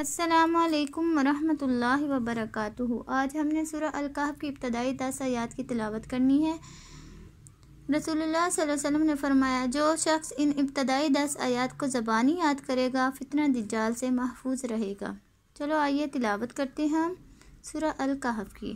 السلام علیکم ورحمۃ اللہ وبرکاتہ آج ہم نے سورہ الکحف کی ابتدائی دس آیات کی تلاوت کرنی ہے رسول اللہ صلی اللہ علیہ وسلم نے فرمایا جو شخص ان ابتدائی دس آیات کو زبانی یاد کرے گا فتنہ دجال سے محفوظ رہے گا چلو آئیے تلاوت کرتے ہیں سورہ کی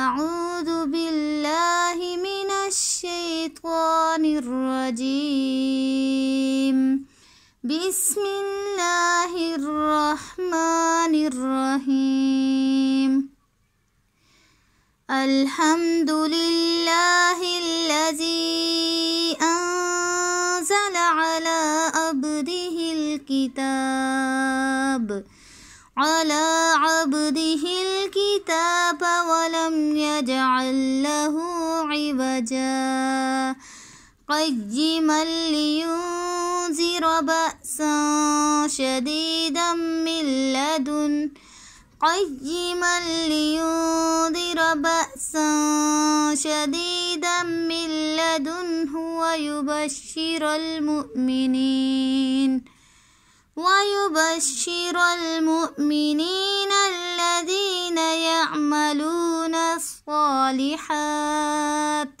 اعوذ باللہ من الشیطان الرجیم بسم اللہ الرحمن الرحيم الحمد لله الذي أنزل على عبده الكتاب على عبده الكتاب ولم يجعل له عوجا قيما لينذر لينذر بأسا شديدا من لدن قيما لينذر بأسا شديدا من لدنه ويبشر المؤمنين ويبشر المؤمنين الذين يعملون الصالحات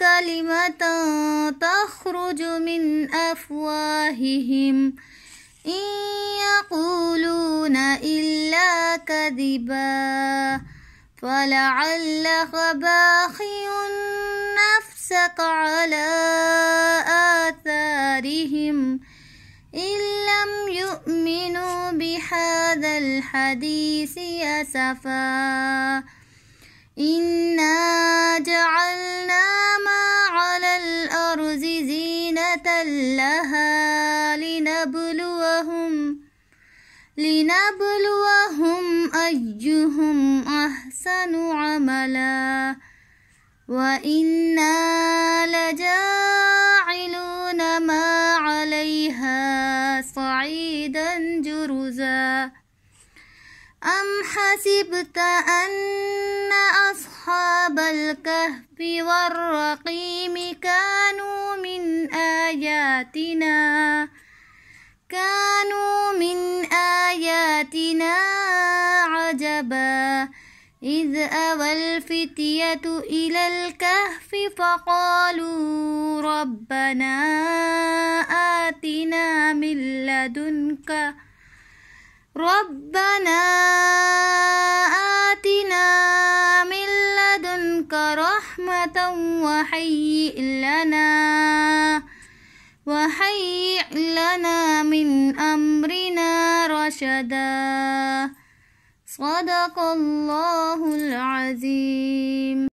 كلمة تخرج من أفواههم إن يقولون إلا كذبا فلعلك باخي نفسك على آثارهم إن لم يؤمنوا بهذا الحديث أسفا إنا جعلنا لها لنبلوهم لنبلوهم أيهم أحسن عملا وإنا لجاعلون ما عليها صعيدا جرزا أم حسبت أن أصحاب الكهف والرقيم كانوا آياتنا كانوا من آياتنا عجبا إذ أوى الفتية إلى الكهف فقالوا ربنا آتنا من لدنك ربنا آتنا من لدنك رحمة وهيئ لنا وهيئ لنا من أمرنا رشدا صدق الله العظيم